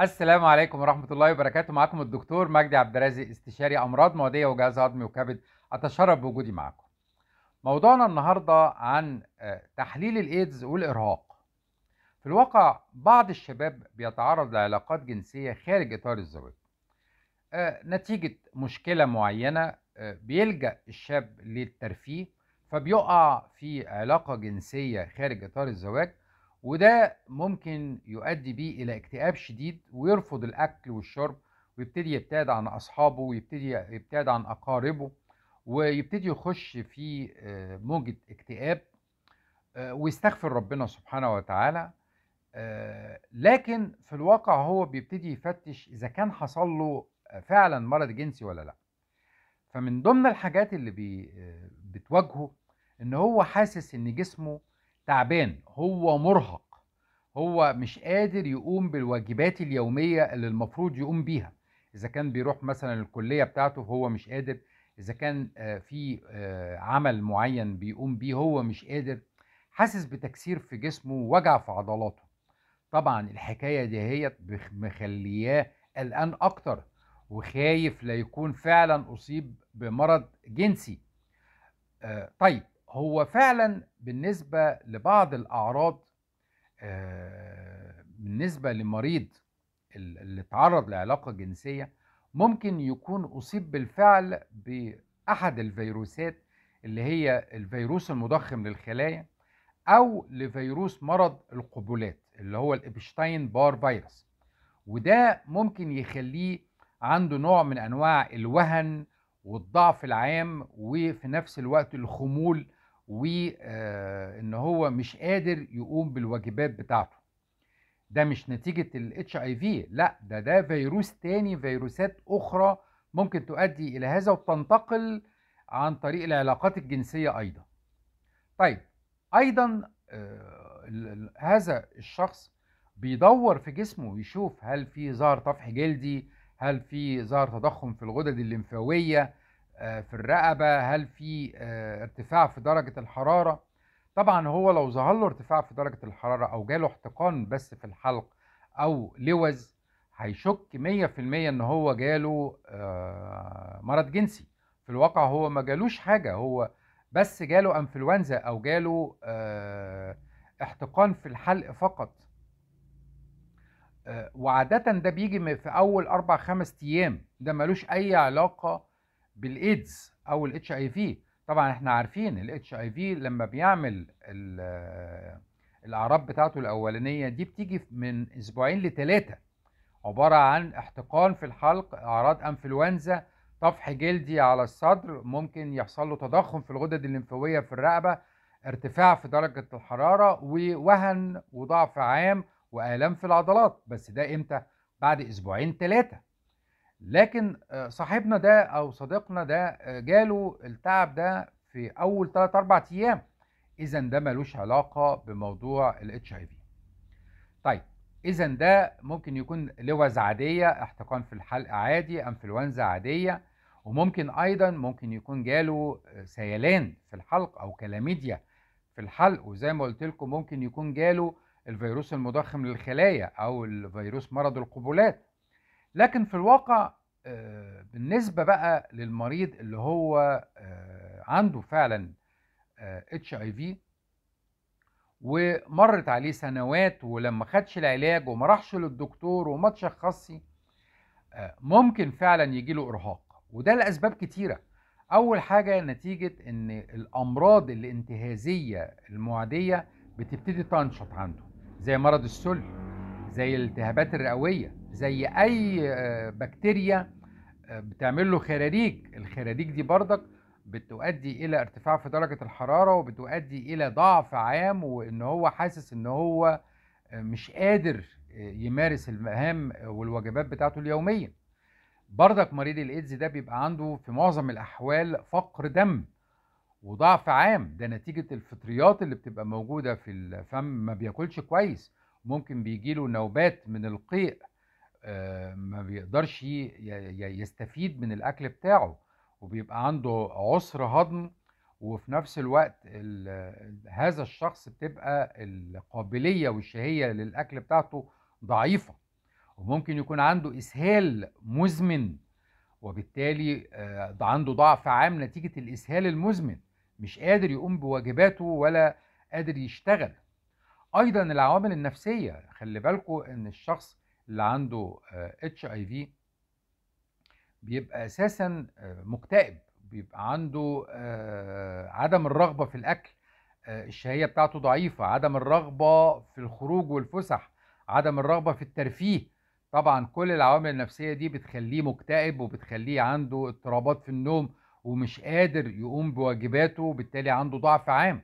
السلام عليكم ورحمة الله وبركاته معكم الدكتور مجدي عبد الرازق استشاري أمراض معدية وجهاز هضمي وكبد أتشرف بوجودي معكم موضوعنا النهاردة عن آه، تحليل الإيدز والإرهاق في الواقع بعض الشباب بيتعرض لعلاقات جنسية خارج إطار الزواج آه، نتيجة مشكلة معينة آه، بيلجأ الشاب للترفيه فبيقع في علاقة جنسية خارج إطار الزواج وده ممكن يؤدي بيه الى اكتئاب شديد ويرفض الاكل والشرب ويبتدي يبتعد عن اصحابه ويبتدي يبتعد عن اقاربه ويبتدي يخش في آه، موجة اكتئاب آه، ويستغفر ربنا سبحانه وتعالى آه، لكن في الواقع هو بيبتدي يفتش اذا كان حصل له فعلا مرض جنسي ولا لا فمن ضمن الحاجات اللي بتواجهه ان هو حاسس ان جسمه تعبان هو مرهق هو مش قادر يقوم بالواجبات اليومية اللي المفروض يقوم بيها إذا كان بيروح مثلا الكلية بتاعته هو مش قادر إذا كان آه، في آه، عمل معين بيقوم بيه هو مش قادر حاسس بتكسير في جسمه وجع في عضلاته طبعا الحكاية دي هي مخلياه قلقان أكتر وخايف لا يكون فعلا أصيب بمرض جنسي آه، طيب هو فعلا بالنسبة لبعض الأعراض آه، بالنسبة لمريض اللي تعرض لعلاقة جنسية ممكن يكون أصيب بالفعل بأحد الفيروسات اللي هي الفيروس المضخم للخلايا أو لفيروس مرض القبلات اللي هو الإبشتاين بار فيروس وده ممكن يخليه عنده نوع من أنواع الوهن والضعف العام وفي نفس الوقت الخمول وان آه، هو مش قادر يقوم بالواجبات بتاعته ده مش نتيجة الاتش اي في لا ده ده فيروس تاني فيروسات اخرى ممكن تؤدي الى هذا وبتنتقل عن طريق العلاقات الجنسية ايضا طيب ايضا آه، هذا الشخص بيدور في جسمه ويشوف هل في ظهر طفح جلدي هل في ظهر تضخم في الغدد الليمفاوية آه، في الرقبة هل في آه، ارتفاع في درجة الحرارة طبعا هو لو ظهر له ارتفاع في درجة الحرارة أو جاله احتقان بس في الحلق أو لوز هيشك 100% إن هو جاله آه، مرض جنسي في الواقع هو ما جالوش حاجة هو بس جاله انفلونزا أو جاله احتقان في الحلق فقط وعادة ده بيجي في أول أربع خمس أيام ده ملوش أي علاقة بالايدز او الاتش اي في طبعا احنا عارفين الاتش اي في لما بيعمل آه، الاعراض بتاعته الاولانيه دي بتيجي من اسبوعين لثلاثه عباره عن احتقان في الحلق اعراض انفلونزا طفح جلدي على الصدر ممكن يحصل له تضخم في الغدد الليمفاويه في الرقبه ارتفاع في درجه الحراره ووهن وضعف عام والام في العضلات بس ده امتى بعد اسبوعين ثلاثه لكن آه، صاحبنا ده او صديقنا ده آه، جاله التعب ده في اول 3 4 ايام اذا ده ملوش علاقه بموضوع الاتش اي في طيب اذا ده ممكن يكون لوز عاديه احتقان في الحلق عادي انفلونزا عاديه وممكن ايضا ممكن يكون جاله آه، سيلان في الحلق او كلاميديا في الحلق وزي ما قلت لكم ممكن يكون جاله الفيروس المضخم للخلايا او الفيروس مرض القبلات لكن في الواقع آه، بالنسبه بقى للمريض اللي هو آه، عنده فعلا اتش اي في ومرت عليه سنوات ولما خدش العلاج وما راحش للدكتور وما تشخصي آه، ممكن فعلا يجي له ارهاق وده لاسباب كتيره اول حاجه نتيجه ان الامراض الانتهازيه المعديه بتبتدي تنشط عنده زي مرض السل زي الالتهابات الرئويه زي اي آه، بكتيريا آه، بتعمل له خراريج الخراريج دي بردك بتؤدي الى ارتفاع في درجه الحراره وبتؤدي الى ضعف عام وان هو حاسس ان هو آه، مش قادر يمارس المهام والواجبات بتاعته اليوميه بردك مريض الايدز ده بيبقى عنده في معظم الاحوال فقر دم وضعف عام ده نتيجه الفطريات اللي بتبقى موجوده في الفم ما بياكلش كويس ممكن بيجيله نوبات من القيء آه، ما بيقدرش يستفيد من الاكل بتاعه وبيبقى عنده عسر هضم وفي نفس الوقت هذا الشخص بتبقى القابليه والشهيه للاكل بتاعته ضعيفه وممكن يكون عنده اسهال مزمن وبالتالي آه، عنده ضعف عام نتيجه الاسهال المزمن مش قادر يقوم بواجباته ولا قادر يشتغل ايضا العوامل النفسيه خلي بالكوا ان الشخص اللي عنده اتش اي في بيبقى اساسا آه، مكتئب بيبقى عنده آه، عدم الرغبه في الاكل آه، الشهيه بتاعته ضعيفه عدم الرغبه في الخروج والفسح عدم الرغبه في الترفيه طبعا كل العوامل النفسيه دي بتخليه مكتئب وبتخليه عنده اضطرابات في النوم ومش قادر يقوم بواجباته وبالتالي عنده ضعف عام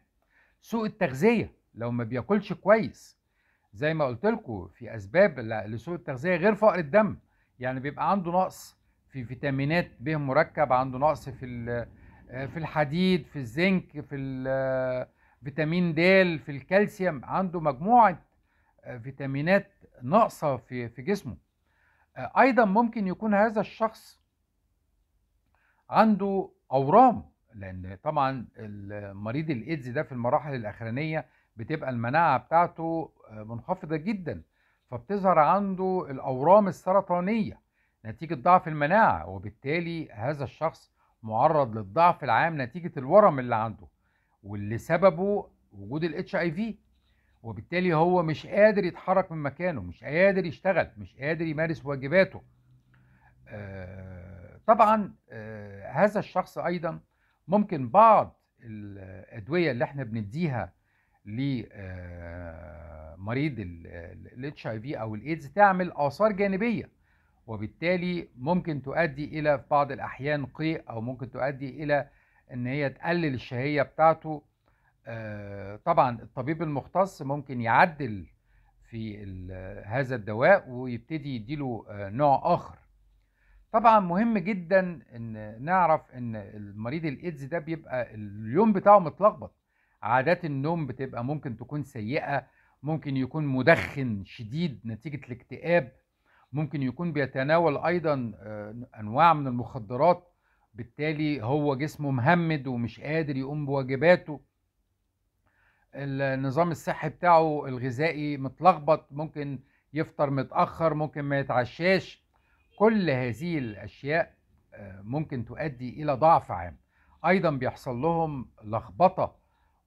سوء التغذيه لو ما بياكلش كويس زي ما قلت لكم في اسباب لسوء التغذيه غير فقر الدم يعني بيبقى عنده نقص في فيتامينات ب مركب عنده نقص في آه، في الحديد في الزنك في آه، فيتامين د في الكالسيوم عنده مجموعه آه، فيتامينات ناقصه في في جسمه ايضا ممكن يكون هذا الشخص عنده اورام لان طبعا المريض الايدز ده في المراحل الاخرانيه بتبقى المناعة بتاعته آه، منخفضة جدا فبتظهر عنده الأورام السرطانية نتيجة ضعف المناعة وبالتالي هذا الشخص معرض للضعف العام نتيجة الورم اللي عنده واللي سببه وجود الاتش اي في وبالتالي هو مش قادر يتحرك من مكانه مش قادر يشتغل مش قادر يمارس واجباته آه، طبعا آه، هذا الشخص ايضا ممكن بعض الادويه اللي احنا بنديها لمريض آه، الاتش اي في او الايدز تعمل اثار جانبيه وبالتالي ممكن تؤدي الى في بعض الاحيان قيء او ممكن تؤدي الى ان هي تقلل الشهيه بتاعته آه، طبعا الطبيب المختص ممكن يعدل في هذا الدواء ويبتدي يديله آه، نوع اخر طبعا مهم جدا ان نعرف ان المريض الايدز ده بيبقى اليوم بتاعه متلخبط عادات النوم بتبقى ممكن تكون سيئة ممكن يكون مدخن شديد نتيجة الاكتئاب ممكن يكون بيتناول أيضا آه، أنواع من المخدرات بالتالي هو جسمه مهمد ومش قادر يقوم بواجباته النظام الصحي بتاعه الغذائي متلخبط ممكن يفطر متأخر ممكن ما يتعشاش كل هذه الأشياء آه، ممكن تؤدي إلى ضعف عام أيضا بيحصل لهم لخبطة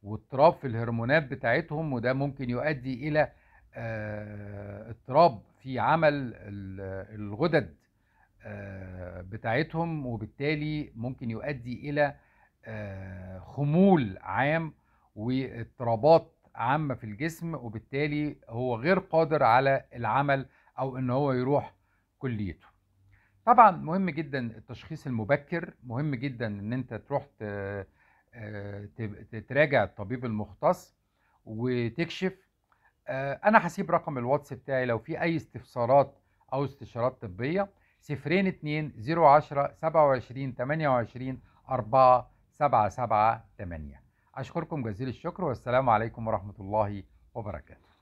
واضطراب في الهرمونات بتاعتهم وده ممكن يؤدي الى آه، اضطراب في عمل الغدد آه، بتاعتهم وبالتالي ممكن يؤدي الى آه، خمول عام واضطرابات عامه في الجسم وبالتالي هو غير قادر على العمل او ان هو يروح كليته طبعا مهم جدا التشخيص المبكر مهم جدا ان انت تروح آه، تراجع الطبيب المختص وتكشف آه، انا هسيب رقم الواتس بتاعي لو في اي استفسارات او استشارات طبيه صفرين اتنين زيرو عشرة سبعة وعشرين تمانية وعشرين أربعة سبعة سبعة تمانية أشكركم جزيل الشكر والسلام عليكم ورحمة الله وبركاته